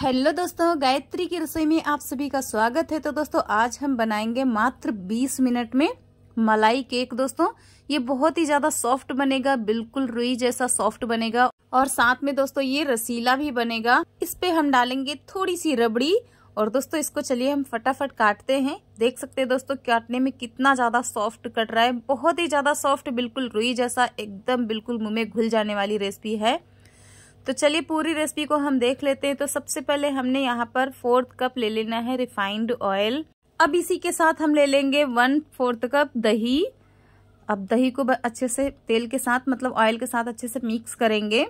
hello दोस्तों गायत्री की रसोई में आप सभी का स्वागत है तो दोस्तों आज हम बनाएंगे मात्र 20 मिनट में मलाई केक दोस्तों ये बहुत ही ज़्यादा सॉफ्ट बनेगा बिल्कुल रुई जैसा सॉफ्ट बनेगा और साथ में दोस्तों ये रसीला भी बनेगा इस पे हम डालेंगे थोड़ी सी रबड़ी और दोस्तों इसको चलिए हम फटाफट काटते हैं देख सकते हैं दोस्तों काटने में कितना ज़्यादा सॉफ्ट कट रहा है बहुत ही ज़्यादा सॉफ्ट बिल्कुल रुई जैसा एकदम बिल्कुल मुँह में घुल जाने वाली रेसिपी है तो चलिए पूरी रेसिपी को हम देख लेते हैं तो सबसे पहले हमने यहाँ पर फोर्थ कप ले लेना है रिफाइंड ऑयल अब इसी के साथ हम ले लेंगे वन फोर्थ कप दही अब दही को अच्छे से तेल के साथ मतलब ऑयल के साथ अच्छे से मिक्स करेंगे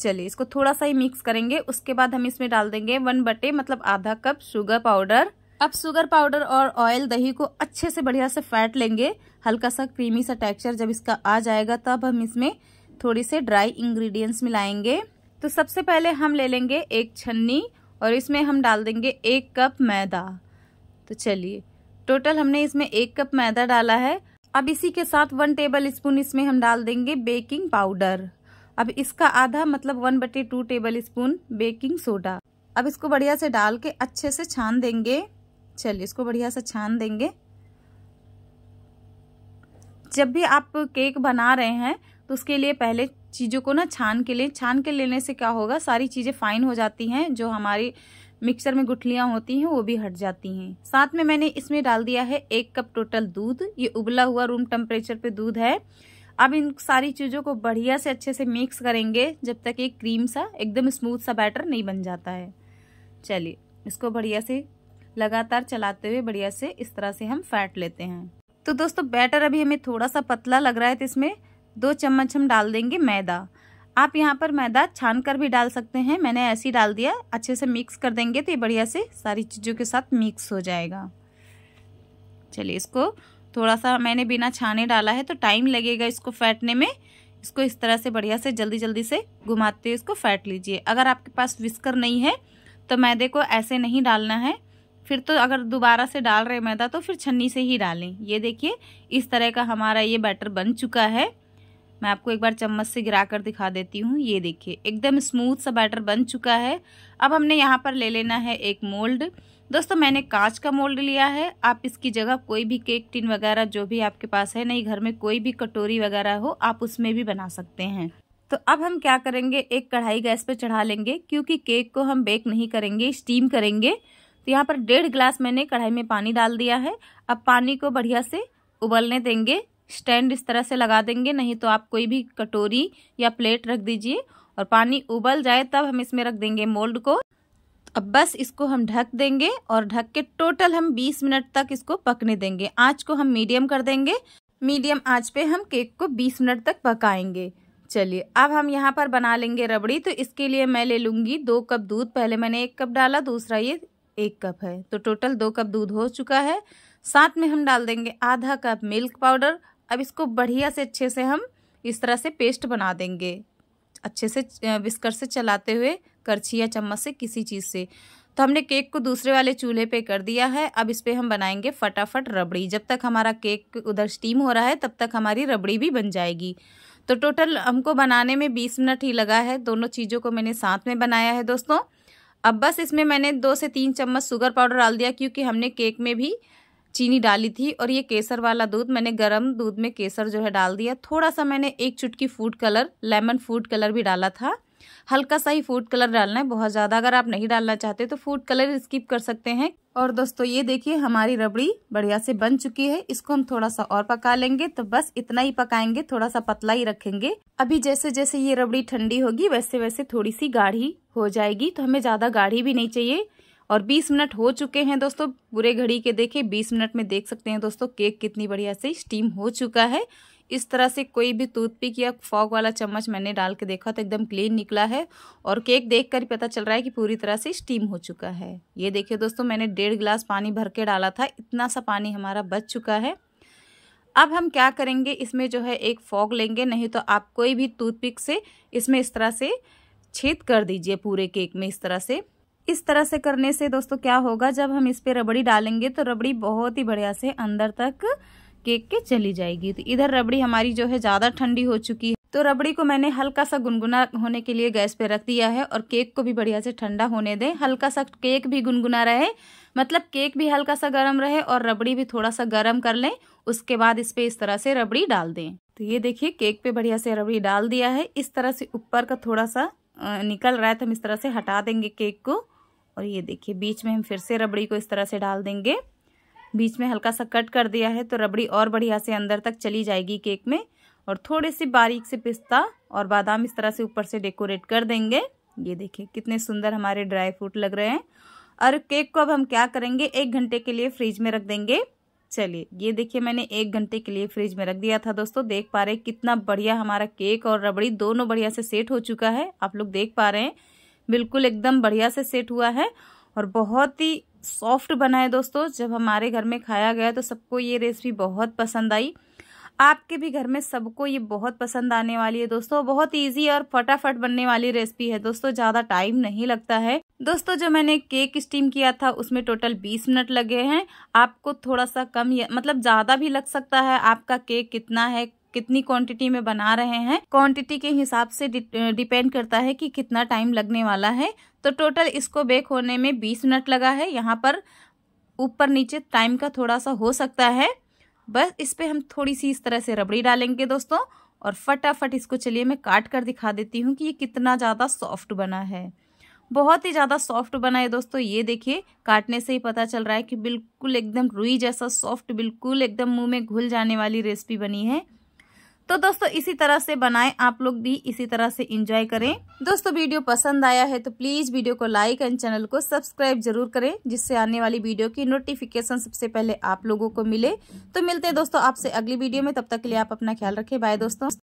चलिए इसको थोड़ा सा ही मिक्स करेंगे उसके बाद हम इसमें डाल देंगे वन बटे मतलब आधा कप शुगर पाउडर अब शुगर पाउडर और ऑयल दही को अच्छे से बढ़िया से फैट लेंगे हल्का सा क्रीमी सा टेक्सचर जब इसका आ जाएगा तब हम इसमें थोड़ी से ड्राई इंग्रेडिएंट्स मिलाएंगे तो सबसे पहले हम ले लेंगे एक छन्नी और इसमें हम डाल देंगे एक कप मैदा तो चलिए टोटल हमने इसमें एक कप मैदा डाला है अब इसी के साथ वन टेबल स्पून इसमें हम डाल देंगे बेकिंग पाउडर अब इसका आधा मतलब वन बटे two tablespoon baking soda अब इसको बढ़िया से डाल के अच्छे से छान देंगे चलिए इसको बढ़िया से छान देंगे जब भी आप केक बना रहे हैं तो उसके लिए पहले चीज़ों को ना छान के लें छान के लेने से क्या होगा सारी चीज़ें फाइन हो जाती हैं जो हमारी मिक्सर में गुठलियाँ होती हैं वो भी हट जाती हैं साथ में मैंने इसमें डाल दिया है एक कप टोटल दूध ये उबला हुआ रूम टेम्परेचर पर दूध है अब इन सारी चीज़ों को बढ़िया से अच्छे से मिक्स करेंगे जब तक एक क्रीम सा एकदम स्मूथ सा बैटर नहीं बन जाता है चलिए इसको बढ़िया से लगातार चलाते हुए बढ़िया से इस तरह से हम फैट लेते हैं तो दोस्तों बैटर अभी हमें थोड़ा सा पतला लग रहा है तो इसमें दो चम्मच हम डाल देंगे मैदा आप यहाँ पर मैदा छान कर भी डाल सकते हैं मैंने ऐसे ही डाल दिया अच्छे से मिक्स कर देंगे तो ये बढ़िया से सारी चीज़ों के साथ मिक्स हो जाएगा चलिए इसको थोड़ा सा मैंने बिना छाने डाला है तो टाइम लगेगा इसको फैटने में इसको इस तरह से बढ़िया से जल्दी जल्दी से घुमाते हुए इसको फैट लीजिए अगर आपके पास विस्कर नहीं है तो मैदे को ऐसे नहीं डालना है फिर तो अगर दोबारा से डाल रहे मैदा तो फिर छन्नी से ही डालें ये देखिए इस तरह का हमारा ये बैटर बन चुका है मैं आपको एक बार चम्मच से गिरा कर दिखा देती हूँ ये देखिए एकदम स्मूथ सा बैटर बन चुका है अब हमने यहाँ पर ले लेना है एक मोल्ड दोस्तों मैंने कांच का मोल्ड लिया है आप इसकी जगह कोई भी केक टिन वगैरह जो भी आपके पास है नहीं घर में कोई भी कटोरी वगैरह हो आप उसमें भी बना सकते हैं तो अब हम क्या करेंगे एक कढ़ाई गैस पर चढ़ा लेंगे क्योंकि केक को हम बेक नहीं करेंगे स्टीम करेंगे तो यहाँ पर डेढ़ गिलास मैंने कढ़ाई में पानी डाल दिया है अब पानी को बढ़िया से उबलने देंगे स्टैंड इस तरह से लगा देंगे नहीं तो आप कोई भी कटोरी या प्लेट रख दीजिए और पानी उबल जाए तब हम इसमें रख देंगे मोल्ड को अब बस इसको हम ढक देंगे और ढक के टोटल हम 20 मिनट तक इसको पकने देंगे आँच को हम मीडियम कर देंगे मीडियम आँच पे हम केक को 20 मिनट तक पकाएंगे चलिए अब हम यहाँ पर बना लेंगे रबड़ी तो इसके लिए मैं ले लूँगी दो कप दूध पहले मैंने एक कप डाला दूसरा ये एक कप है तो टोटल दो कप दूध हो चुका है साथ में हम डाल देंगे आधा कप मिल्क पाउडर अब इसको बढ़िया से अच्छे से हम इस तरह से पेस्ट बना देंगे अच्छे से बिस्कर से चलाते हुए करछी या चम्मच से किसी चीज़ से तो हमने केक को दूसरे वाले चूल्हे पे कर दिया है अब इस पर हम बनाएंगे फटाफट रबड़ी जब तक हमारा केक उधर स्टीम हो रहा है तब तक हमारी रबड़ी भी बन जाएगी तो टोटल हमको बनाने में बीस मिनट ही लगा है दोनों चीज़ों को मैंने साथ में बनाया है दोस्तों अब बस इसमें मैंने दो से तीन चम्मच शुगर पाउडर डाल दिया क्योंकि हमने केक में भी चीनी डाली थी और ये केसर वाला दूध मैंने गरम दूध में केसर जो है डाल दिया थोड़ा सा मैंने एक चुटकी food colour lemon food colour भी डाला था हल्का सा ही फूड कलर डालना है बहुत ज़्यादा अगर आप नहीं डालना चाहते तो फूड कलर स्किप कर सकते हैं और दोस्तों ये देखिए हमारी रबड़ी बढ़िया से बन चुकी है इसको हम थोड़ा सा और पका लेंगे तो बस इतना ही पकाएंगे थोड़ा सा पतला ही रखेंगे अभी जैसे जैसे ये रबड़ी ठंडी होगी वैसे वैसे थोड़ी सी गाढ़ी हो जाएगी तो हमें ज़्यादा गाढ़ी भी नहीं चाहिए और 20 मिनट हो चुके हैं दोस्तों पूरे घड़ी के देखे 20 मिनट में देख सकते हैं दोस्तों केक कितनी बढ़िया से स्टीम हो चुका है इस तरह से कोई भी टूथपिक या फॉग वाला चम्मच मैंने डाल के देखा तो एकदम क्लीन निकला है और केक देख कर पता चल रहा है कि पूरी तरह से स्टीम हो चुका है ये देखिए दोस्तों मैंने डेढ़ गिलास पानी भर के डाला था इतना सा पानी हमारा बच चुका है अब हम क्या करेंगे इसमें जो है एक फॉग लेंगे नहीं तो आप कोई भी टूथपिक से इसमें इस तरह से छेद कर दीजिए पूरे केक में इस तरह से इस तरह से करने से दोस्तों क्या होगा जब हम इस पर रबड़ी डालेंगे तो रबड़ी बहुत ही बढ़िया से अंदर तक केक के चली जाएगी तो इधर रबड़ी हमारी जो है ज़्यादा ठंडी हो चुकी है तो रबड़ी को मैंने हल्का सा गुनगुना होने के लिए गैस पे रख दिया है और केक को भी बढ़िया से ठंडा होने दें हल्का सा केक भी गुनगुना रहे मतलब केक भी हल्का सा गर्म रहे और रबड़ी भी थोड़ा सा गर्म कर लें उसके बाद इस पर इस तरह से रबड़ी डाल दें तो ये देखिए केक पे बढ़िया से रबड़ी डाल दिया है इस तरह से ऊपर का थोड़ा सा निकल रहा है तो हम इस तरह से हटा देंगे केक को और ये देखिए बीच में हम फिर से रबड़ी को इस तरह से डाल देंगे बीच में हल्का सा कट कर दिया है तो रबड़ी और बढ़िया से अंदर तक चली जाएगी केक में और थोड़े से बारीक से पिस्ता और बादाम इस तरह से ऊपर से डेकोरेट कर देंगे ये देखिए कितने सुंदर हमारे ड्राई फ्रूट लग रहे हैं और केक को अब हम क्या करेंगे एक घंटे के लिए फ्रिज में रख देंगे चलिए ये देखिए मैंने एक घंटे के लिए फ्रिज में रख दिया था दोस्तों देख पा रहे कितना बढ़िया हमारा केक और रबड़ी दोनों बढ़िया से सेट हो चुका है आप लोग देख पा रहे हैं बिल्कुल एकदम बढ़िया से सेट हुआ है और बहुत ही सॉफ्ट बना है दोस्तों जब हमारे घर में खाया गया तो सबको ये रेसिपी बहुत पसंद आई आपके भी घर में सबको ये बहुत पसंद आने वाली है दोस्तों बहुत इजी और फटाफट बनने वाली रेसिपी है दोस्तों ज़्यादा टाइम नहीं लगता है दोस्तों जो मैंने केक स्टीम किया था उसमें टोटल 20 मिनट लगे हैं आपको थोड़ा सा कम मतलब ज़्यादा भी लग सकता है आपका केक कितना है कितनी क्वांटिटी में बना रहे हैं क्वांटिटी के हिसाब से डिपेंड करता है कि कितना टाइम लगने वाला है तो टोटल इसको बेक होने में बीस मिनट लगा है यहाँ पर ऊपर नीचे टाइम का थोड़ा सा हो सकता है बस इस पर हम थोड़ी सी इस तरह से रबड़ी डालेंगे दोस्तों और फटाफट इसको चलिए मैं काट कर दिखा देती हूँ कि ये कितना ज़्यादा सॉफ्ट बना है बहुत ही ज़्यादा सॉफ्ट बना है दोस्तों ये देखिए काटने से ही पता चल रहा है कि बिल्कुल एकदम रुई जैसा सॉफ्ट बिल्कुल एकदम मुंह में घुल जाने वाली रेसिपी बनी है तो दोस्तों इसी तरह से बनाएं आप लोग भी इसी तरह से इंजॉय करें दोस्तों वीडियो पसंद आया है तो प्लीज वीडियो को लाइक एंड चैनल को सब्सक्राइब जरूर करें जिससे आने वाली वीडियो की नोटिफिकेशन सबसे पहले आप लोगों को मिले तो मिलते हैं दोस्तों आपसे अगली वीडियो में तब तक के लिए आप अपना ख्याल रखें बाय दोस्तों